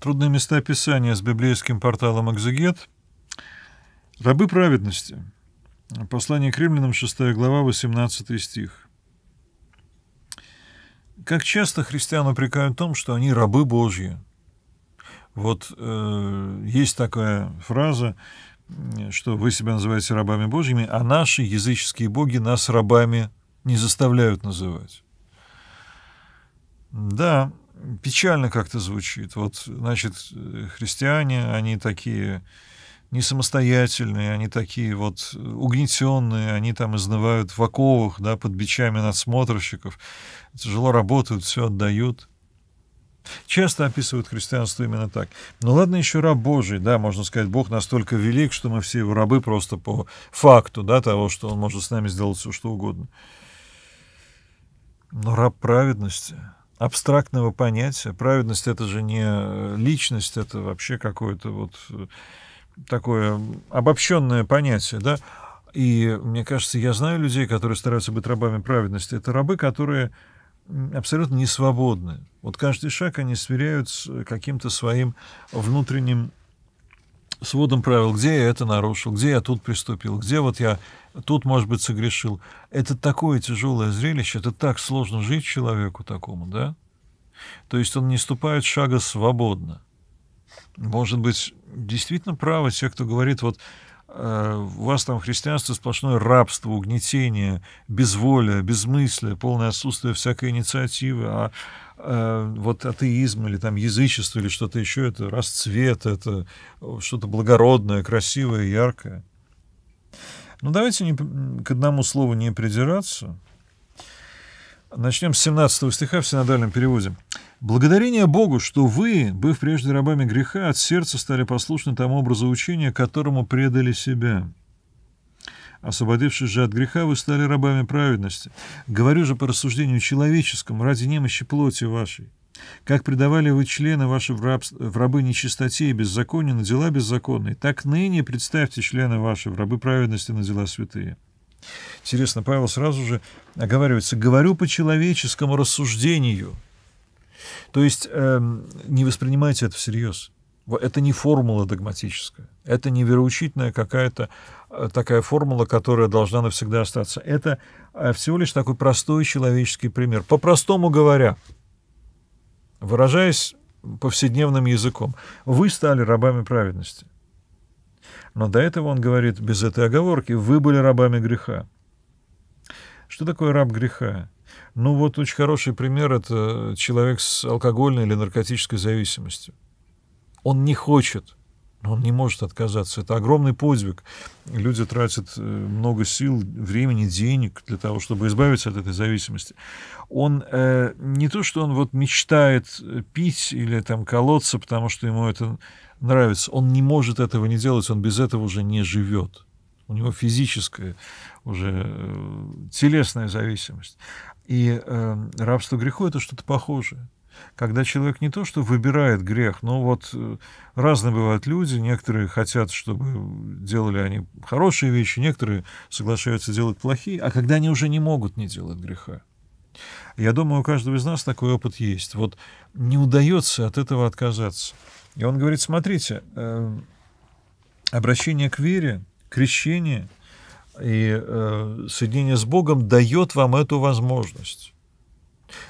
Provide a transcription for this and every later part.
трудные места описания с библейским порталом «Экзегет», «Рабы праведности», послание к римлянам, 6 глава, 18 стих. Как часто христиан упрекают в том, что они рабы Божьи. Вот э, есть такая фраза, что вы себя называете рабами Божьими, а наши языческие боги нас рабами не заставляют называть. Да, печально как-то звучит. Вот, значит, э, христиане, они такие не самостоятельные, они такие вот угнетенные, они там изнывают в оковах, да, под бичами надсмотрщиков, тяжело работают, все отдают. Часто описывают христианство именно так. Ну ладно, еще раб Божий, да, можно сказать, Бог настолько велик, что мы все его рабы просто по факту, да, того, что он может с нами сделать все, что угодно. Но раб праведности — абстрактного понятия. Праведность — это же не э, личность, это вообще какое-то вот э, такое обобщенное понятие, да. И мне кажется, я знаю людей, которые стараются быть рабами праведности. Это рабы, которые абсолютно не свободны. Вот каждый шаг они сверяют с э, каким-то своим внутренним сводом правил, где я это нарушил, где я тут приступил, где вот я тут, может быть, согрешил. Это такое тяжелое зрелище, это так сложно жить человеку такому, да? То есть он не ступает шага свободно. Может быть, действительно правы те, кто говорит, вот э, у вас там христианство сплошное рабство, угнетение, безволие, безмыслие, полное отсутствие всякой инициативы, а Э, вот атеизм или там язычество или что-то еще, это расцвет, это э, что-то благородное, красивое, яркое. Ну, давайте не, к одному слову не придираться. Начнем с 17 стиха в синодальном переводе. «Благодарение Богу, что вы, быв прежде рабами греха, от сердца стали послушны тому образу учения, которому предали себя». Освободившись же от греха, вы стали рабами праведности. Говорю же по рассуждению человеческому, ради немощи плоти вашей. Как предавали вы члены ваши в, раб, в рабы нечистоте и беззаконию на дела беззаконные, так ныне представьте члены ваши в рабы праведности на дела святые». Интересно, Павел сразу же оговаривается «говорю по человеческому рассуждению». То есть э, не воспринимайте это всерьез. Это не формула догматическая, это не вероучительная какая-то э, такая формула, которая должна навсегда остаться. Это э, всего лишь такой простой человеческий пример. По-простому говоря, выражаясь повседневным языком, вы стали рабами праведности. Но до этого он говорит без этой оговорки, вы были рабами греха. Что такое раб греха? Ну вот очень хороший пример — это человек с алкогольной или наркотической зависимостью. Он не хочет, но он не может отказаться. Это огромный подвиг. Люди тратят э, много сил, времени, денег для того, чтобы избавиться от этой зависимости. Он э, не то, что он вот мечтает э, пить или там колоться, потому что ему это нравится. Он не может этого не делать, он без этого уже не живет. У него физическая, уже э, телесная зависимость. И э, рабство греху это что-то похожее когда человек не то, что выбирает грех, но вот э, разные бывают люди, некоторые хотят, чтобы делали они хорошие вещи, некоторые соглашаются делать плохие, а когда они уже не могут не делать греха. Я думаю, у каждого из нас такой опыт есть. Вот не удается от этого отказаться. И он говорит, смотрите, э, обращение к вере, крещение и э, соединение с Богом дает вам эту возможность.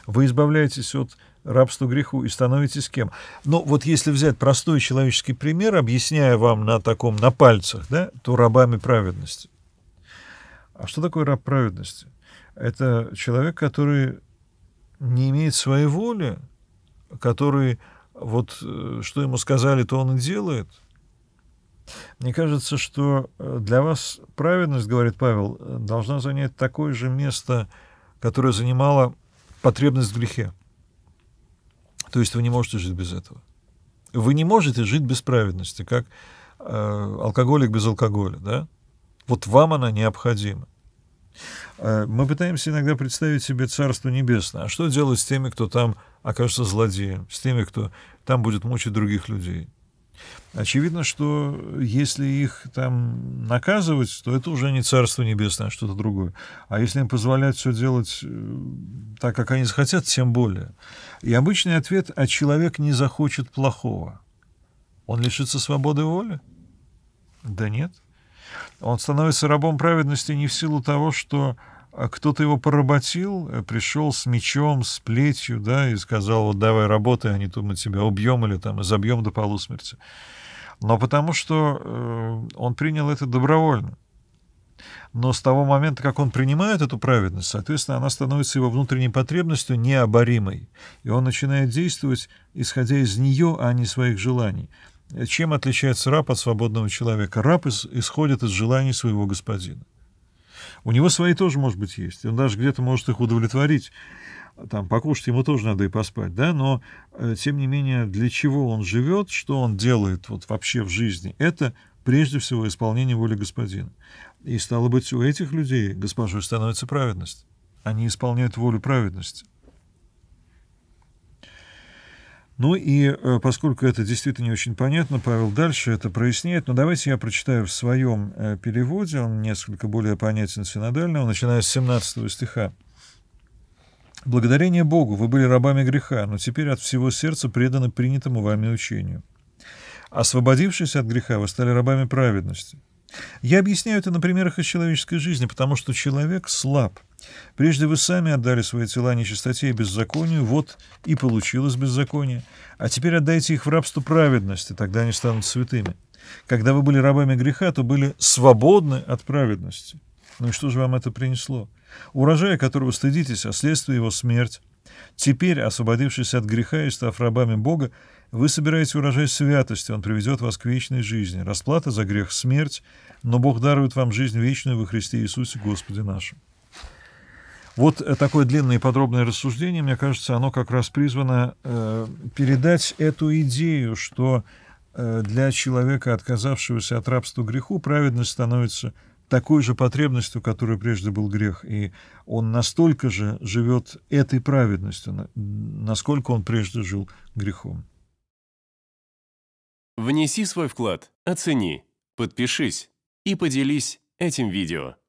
Вы избавляетесь от рабству греху и становитесь кем. Но ну, вот если взять простой человеческий пример, объясняя вам на таком, на пальцах, да, то рабами праведности. А что такое раб праведности? Это человек, который не имеет своей воли, который вот э, что ему сказали, то он и делает. Мне кажется, что э, для вас праведность, говорит Павел, э, должна занять такое же место, которое занимала потребность в грехе. То есть вы не можете жить без этого. Вы не можете жить без праведности, как э, алкоголик без алкоголя. Да? Вот вам она необходима. Э, мы пытаемся иногда представить себе Царство Небесное. А что делать с теми, кто там окажется злодеем, с теми, кто там будет мучить других людей? Очевидно, что если их там наказывать, то это уже не царство небесное, а что-то другое. А если им позволять все делать э, так, как они захотят, тем более. И обычный ответ – а человек не захочет плохого. Он лишится свободы воли? Да нет. Он становится рабом праведности не в силу того, что а кто-то его поработил, э, пришел с мечом, с плетью, да, и сказал, вот давай работай, а не то мы тебя убьем или там забьем до полусмерти. Но потому что э, он принял это добровольно. Но с того момента, как он принимает эту праведность, соответственно, она становится его внутренней потребностью необоримой. И он начинает действовать, исходя из нее, а не своих желаний. Чем отличается раб от свободного человека? Раб исходит из желаний своего господина. У него свои тоже, может быть, есть. Он даже где-то может их удовлетворить. Там покушать ему тоже надо и поспать, да, но э, тем не менее, для чего он живет, что он делает вот вообще в жизни, это прежде всего исполнение воли господина. И стало быть, у этих людей госпожой становится праведность. Они исполняют волю праведности. Ну и э, поскольку это действительно не очень понятно, Павел дальше это проясняет, но давайте я прочитаю в своем э, переводе, он несколько более понятен синодального, начиная с 17 стиха. «Благодарение Богу, вы были рабами греха, но теперь от всего сердца преданы принятому вами учению. Освободившись от греха, вы стали рабами праведности. Я объясняю это на примерах из человеческой жизни, потому что человек слаб — Прежде вы сами отдали свои тела нечистоте и беззаконию, вот и получилось беззаконие. А теперь отдайте их в рабство праведности, тогда они станут святыми. Когда вы были рабами греха, то были свободны от праведности. Ну и что же вам это принесло? Урожая, которого стыдитесь, а следствие его смерть. Теперь, освободившись от греха и став рабами Бога, вы собираете урожай святости, он приведет вас к вечной жизни. Расплата за грех — смерть, но Бог дарует вам жизнь вечную во Христе Иисусе Господе нашем. Вот э, такое длинное и подробное рассуждение, мне кажется, оно как раз призвано э, передать эту идею, что э, для человека, отказавшегося от рабства греху, праведность становится такой же потребностью, которой прежде был грех, и он настолько же живет этой праведностью, насколько он прежде жил грехом. Внеси свой вклад, оцени, подпишись и поделись этим видео.